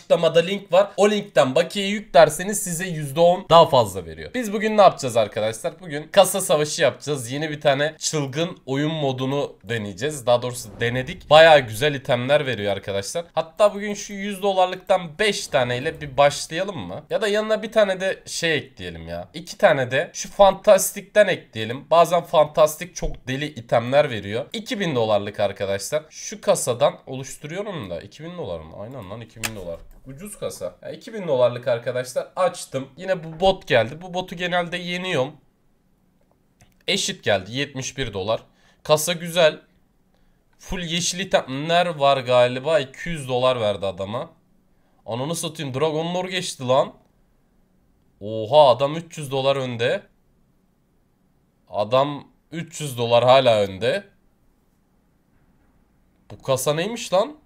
açıklamada link var. O linkten bakiye yüklerseniz size %10 daha fazla veriyor. Biz bugün ne yapacağız arkadaşlar? Bugün kasa savaşı yapacağız. Yeni bir tane çılgın oyun modunu deneyeceğiz. Daha doğrusu denedik. Baya güzel itemler veriyor arkadaşlar. Hatta bugün şu 100 dolarlıktan 5 taneyle bir başlayalım mı? Ya da yanına bir tane de şey ekleyelim ya. 2 tane de şu fantastikten ekleyelim. Bazen fantastik çok deli itemler veriyor. 2000 dolarlık arkadaşlar. Şu kasadan oluşturuyorum da 2000 dolar mı? Aynen lan 2000 dolar. Ucuz kasa. Yani 2000 dolarlık arkadaşlar açtım. Yine bu bot geldi. Bu botu genelde yeniyorum. Eşit geldi 71 dolar. Kasa güzel. Full yeşil itemler var galiba. 200 dolar verdi adama. Ananı satayım. Dragon Lore geçti lan. Oha adam 300 dolar önde. Adam 300 dolar hala önde. Bu kasa neymiş lan?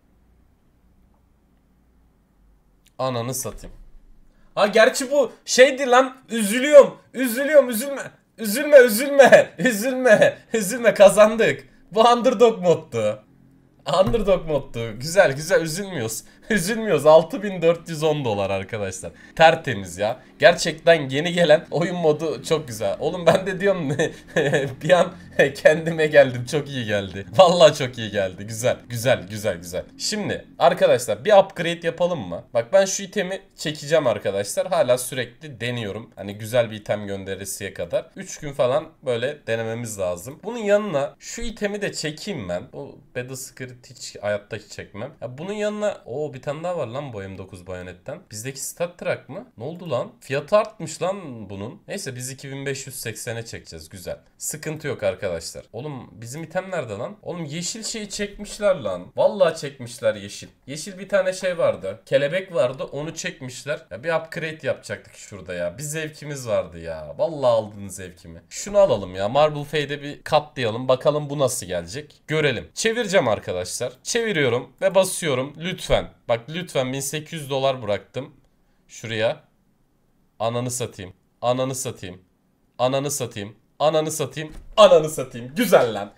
Ananı satayım. Ha gerçi bu şeydi lan üzülüyorum. Üzülüyorum üzülme. Üzülme üzülme. Üzülme. Üzülme kazandık. Bu underdog moddu. Underdog moddu. Güzel güzel üzülmüyoruz. Üzülmüyoruz. 6410 dolar arkadaşlar. Tertemiz ya. Gerçekten yeni gelen oyun modu çok güzel. Oğlum ben de diyorum bir an kendime geldim. Çok iyi geldi. Vallahi çok iyi geldi. Güzel. Güzel. Güzel. Güzel. Şimdi arkadaşlar bir upgrade yapalım mı? Bak ben şu itemi çekeceğim arkadaşlar. Hala sürekli deniyorum. Hani güzel bir item gönderisiye kadar. 3 gün falan böyle denememiz lazım. Bunun yanına şu itemi de çekeyim ben. O Battle Secret hiç hayatta hiç çekmem. Ya bunun yanına o bir tane daha var lan bu M9 Bayanet'ten. Bizdeki stat track mı? Ne oldu lan? Fiyatı artmış lan bunun. Neyse biz 2580'e çekeceğiz güzel. Sıkıntı yok arkadaşlar. Oğlum bizim item nerede lan? Oğlum yeşil şeyi çekmişler lan. Vallahi çekmişler yeşil. Yeşil bir tane şey vardı. Kelebek vardı onu çekmişler. Ya bir upgrade yapacaktık şurada ya. Bir zevkimiz vardı ya. Vallahi aldın zevkimi. Şunu alalım ya. Marble Fade'e bir katlayalım. Bakalım bu nasıl gelecek. Görelim. Çevireceğim arkadaşlar. Çeviriyorum ve basıyorum. Lütfen Bak lütfen 1800 dolar bıraktım. Şuraya. Ananı satayım. Ananı satayım. Ananı satayım. Ananı satayım. Ananı satayım. Güzel lan.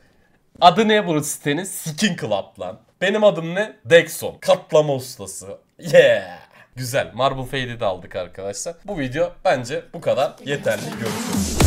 Adı ne bu sitenin? Skin Club lan. Benim adım ne? Dexon. Katlama ustası. Yeah. Güzel. Marble Fade'i de aldık arkadaşlar. Bu video bence bu kadar. Yeterli. Görüşürüz.